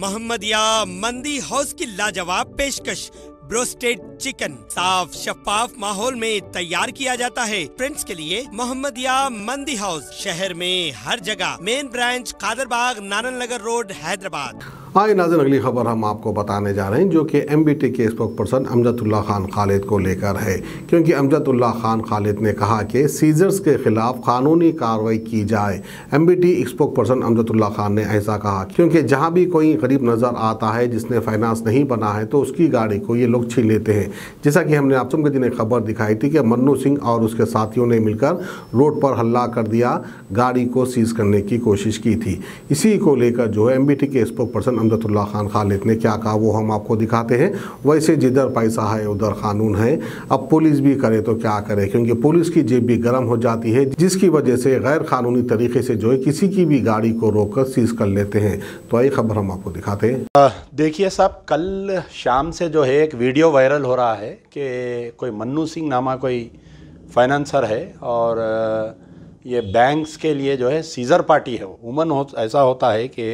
Mohammadia Mandi house की लाजवाब पेशकश ब्रोस्टेड चिकन साफ शफाफ माहौल में तैयार किया जाता है प्रिंट्स के लिए मोहम्मदिया मंदी हाउस शहर में हर जगह main branch Kadarbagh Narayan Nagar road Hyderabad आए नाजन अगली खबर हम आपको बताने जा रहे हैं जो कि एम बी टी के स्पोक पर्सन अमजदुल्ला खान खालिद को लेकर है क्योंकि अमजदुल्ला खान खालिद ने कहा कि सीजर्स के खिलाफ कानूनी कार्रवाई की जाए M B T spokesperson Amjadullah Khan ने ऐसा कहा क्योंकि जहाँ भी कोई गरीब नज़र आता है जिसने फाइनेंस नहीं बना है तो उसकी गाड़ी को ये लोग छीन लेते हैं जैसा कि हमने आप सबके दिन एक खबर दिखाई थी कि मन्नू सिंह और उसके साथियों ने मिलकर रोड पर हल्ला कर दिया गाड़ी को सीज करने की कोशिश की थी इसी को लेकर जो है एम बी टी के स्पोक पर्सन खान अमदतुल्ला खान खालिद ने क्या कहा वो हम आपको दिखाते हैं वैसे जिधर पैसा है उधर कानून है अब पुलिस भी करे तो क्या करे क्योंकि पुलिस की जेब भी गर्म हो जाती है जिसकी वजह से गैर कानूनी तरीके से जो है किसी की भी गाड़ी को रोक कर सीज कर लेते हैं तो आई खबर हम आपको दिखाते हैं देखिए साहब कल शाम से जो है एक वीडियो वायरल हो रहा है कि कोई मन्नू सिंह नामा कोई फाइनेंसर है और ये बैंक्स के लिए जो है सीज़र पार्टी है वुमन हो ऐसा होता है कि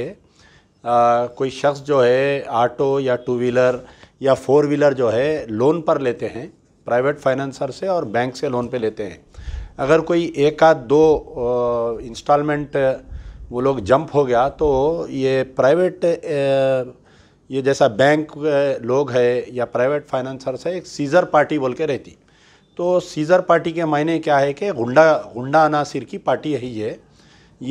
आ, कोई शख्स जो है ऑटो या टू व्हीलर या फोर व्हीलर जो है लोन पर लेते हैं प्राइवेट फाइनेंसर से और बैंक से लोन पे लेते हैं अगर कोई एक आध दो इंस्टॉलमेंट वो लोग जंप हो गया तो ये प्राइवेट ये जैसा बैंक लोग है या प्राइवेट फाइनेंसर से एक सीज़र पार्टी बोल के रहती तो सीज़र पार्टी के मायने क्या है कि गुंडा गुंडा अनासिर की पार्टी है ये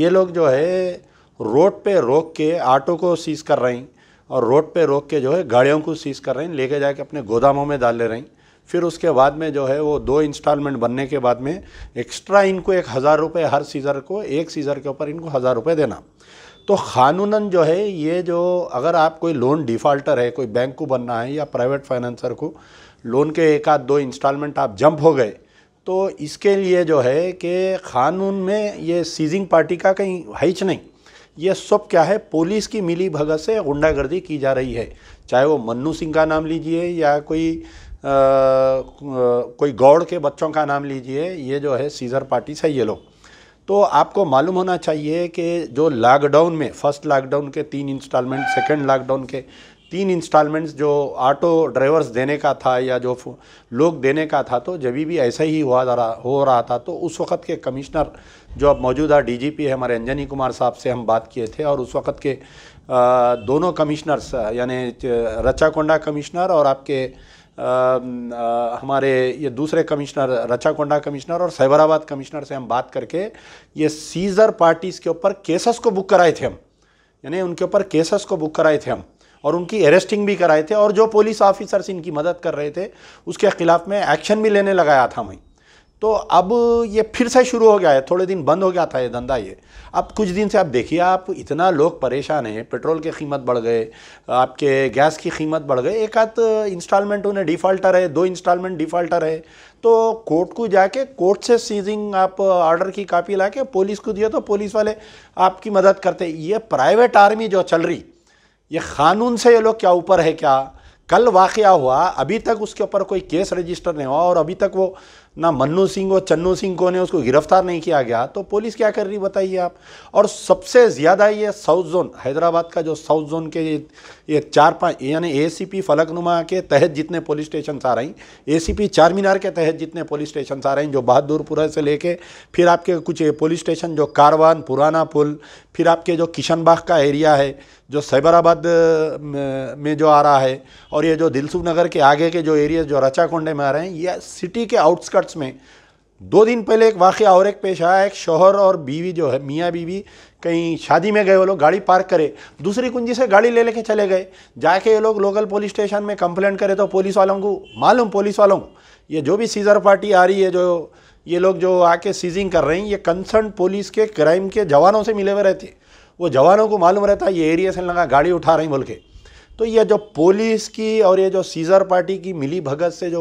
ये लोग जो है रोड पे रोक के ऑटो को सीज कर रही और रोड पे रोक के जो है गाड़ियों को सीज कर रही लेके जाके अपने गोदामों में डाल ले रही फिर उसके बाद में जो है वो दो इंस्टॉलमेंट बनने के बाद में एक्स्ट्रा इनको एक हज़ार रुपये हर सीज़र को एक सीज़र के ऊपर इनको हज़ार रुपये देना तो कानूनन जो है ये जो अगर आप कोई लोन डिफ़ॉल्टर है कोई बैंक को बनना है या प्राइवेट फाइनेंसर को लोन के एक आध दो इंस्टॉलमेंट आप जंप हो गए तो इसके लिए जो है कि कानून में ये सीजिंग पार्टी का कहीं हैच नहीं ये सब क्या है पुलिस की मिली भगत से गुंडागर्दी की जा रही है चाहे वो मन्नू सिंह का नाम लीजिए या कोई आ, कोई गौड़ के बच्चों का नाम लीजिए ये जो है सीज़र पार्टी से ये लोग तो आपको मालूम होना चाहिए कि जो लॉकडाउन में फर्स्ट लॉकडाउन के तीन इंस्टॉलमेंट सेकंड लॉकडाउन के तीन इंस्टॉलमेंट्स जो ऑटो ड्राइवर्स देने का था या जो लोग देने का था तो जब भी ऐसा ही हुआ रहा हो रहा था तो उस वक़्त के कमिश्नर जो अब मौजूदा डीजीपी है हमारे अंजनी कुमार साहब से हम बात किए थे और उस वक़्त के आ, दोनों कमिश्नर्स यानी रचाकोंडा कमिश्नर और आपके आ, आ, हमारे ये दूसरे कमिश्नर रचाकोंडा कमिश्नर और सैबराबाद कमिश्नर से हम बात करके ये सीज़र पार्टीज़ के ऊपर केसेस को बुक कराए थे हम यानी उनके ऊपर केसेस को बुक कराए थे हम और उनकी अरेस्टिंग भी कराए थे और जो पुलिस ऑफिसर्स इनकी मदद कर रहे थे उसके खिलाफ में एक्शन भी लेने लगाया था मैं तो अब ये फिर से शुरू हो गया है थोड़े दिन बंद हो गया था ये धंधा ये अब कुछ दिन से आप देखिए आप इतना लोग परेशान हैं पेट्रोल की कीमत बढ़ गए आपके गैस की कीमत बढ़ गए एक आध इंस्टॉलमेंट उन्हें डिफ़ॉल्टर है दो इंस्टॉलमेंट डिफ़ॉल्टर है तो कोर्ट को जाके कोर्ट से सीजिंग आप ऑर्डर की कापी ला के पुलिस को दिए तो पुलिस वाले आपकी मदद करते ये प्राइवेट आर्मी जो चल रही ये क़ानून से ये लोग क्या ऊपर है क्या कल वाक़ हुआ अभी तक उसके ऊपर कोई केस रजिस्टर नहीं हुआ और अभी तक वो ना मन्नू सिंह और चन्नू सिंह को ने उसको गिरफ्तार नहीं किया गया तो पुलिस क्या कर रही बताइए आप और सबसे ज़्यादा ये साउथ जोन हैदराबाद का जो साउथ जोन के ये, ये चार पाँच यानी एसीपी फलकनुमा के तहत जितने पुलिस स्टेशन आ रही एसीपी चार मीनार के तहत जितने पुलिस स्टेशन आ रही जो बहादुरपुरा से लेके फिर आपके कुछ पुलिस स्टेशन जो कारवान पुराना पुल फिर आपके जो किशनबाग का एरिया है जो सैबराबाद में जो आ रहा है और और ये जो दिलसुख नगर के आगे के जो एरिया जो रचाकोंडे में आ रहे हैं ये सिटी के आउटस्कर्ट्स में दो दिन पहले एक वाक़ और एक पेश आया एक शोहर और बीवी जो है मियाँ बीवी कहीं शादी में गए वो लोग गाड़ी पार्क करे दूसरी कुंजी से गाड़ी ले लेके चले गए जाके ये लोग लोकल पुलिस स्टेशन में कंप्लेंट करे तो पुलिस वालों को मालूम पुलिस वालों को ये जो भी सीज़र पार्टी आ रही है जो ये लोग जो आके सीजिंग कर रहे हैं ये कंसर्न पुलिस के क्राइम के जवानों से मिले हुए रहते वो जवानों को मालूम रहता है ये एरिया से लगा गाड़ी उठा रही बोल के तो ये जो पुलिस की और ये जो सीज़र पार्टी की मिली भगत से जो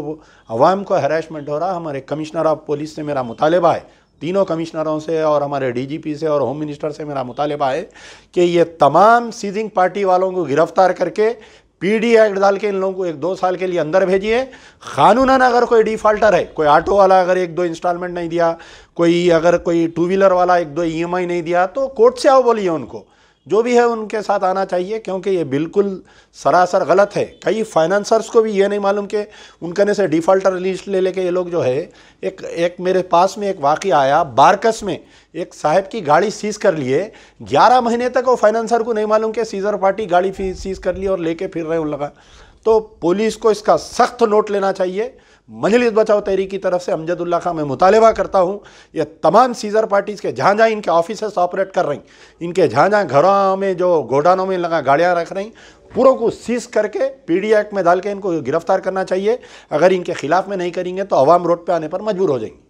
अवाम को हरासमेंट हो रहा हमारे कमिश्नर ऑफ पुलिस से मेरा मुतालबा है तीनों कमिश्नरों से और हमारे डीजीपी से और होम मिनिस्टर से मेरा मुतालबा है कि ये तमाम सीजिंग पार्टी वालों को गिरफ्तार करके पीडी एक्ट डाल के इन लोगों को एक दो साल के लिए अंदर भेजिए कानूनन अगर कोई डिफॉल्टर है कोई ऑटो वाला अगर एक दो इंस्टॉलमेंट नहीं दिया कोई अगर कोई टू व्हीलर वाला एक दो ईएमआई e नहीं दिया तो कोर्ट से आओ बोलिए उनको जो भी है उनके साथ आना चाहिए क्योंकि ये बिल्कुल सरासर गलत है कई फाइनेंसर्स को भी ये नहीं मालूम कि उनके से डिफ़ॉल्टर लिस्ट ले लेके ये लोग जो है एक एक मेरे पास में एक वाक़ आया बारकस में एक साहब की गाड़ी सीज कर लिए 11 महीने तक वो फाइनेंसर को नहीं मालूम कि सीज़र पार्टी गाड़ी सीज कर ली और लेके फिर रहे उन लगा तो पुलिस को इसका सख्त नोट लेना चाहिए मजलिस बचाओ तहरीक की तरफ से अमजदुल्ला खां मैं मुतालबा करता हूँ यह तमाम सीज़र पार्टीज़ के जहाँ जहाँ इनके ऑफिस ऑपरेट कर रही इनके जहाँ जहाँ घरों में जो गोडानों में लगा गाड़ियाँ रख रही पूरों को सीज करके पीडी एक्ट में डाल के इनको गिरफ्तार करना चाहिए अगर इनके खिलाफ में नहीं करेंगे तो अवाम रोड पर आने पर मजबूर हो जाएंगे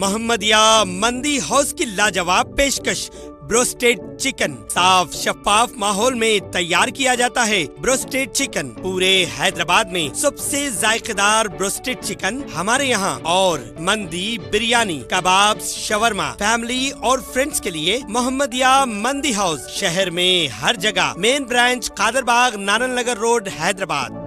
मोहम्मद या मंदी हाउस की लाजवाब पेशकश ब्रोस्टेड चिकन साफ शफाफ माहौल में तैयार किया जाता है ब्रोस्टेड चिकन पूरे हैदराबाद में सबसे जायकेदार ब्रोस्टेड चिकन हमारे यहाँ और मंदी बिरयानी कबाब शवरमा फैमिली और फ्रेंड्स के लिए मोहम्मदिया मंदी हाउस शहर में हर जगह main branch Kadarbagh Narayan Nagar road Hyderabad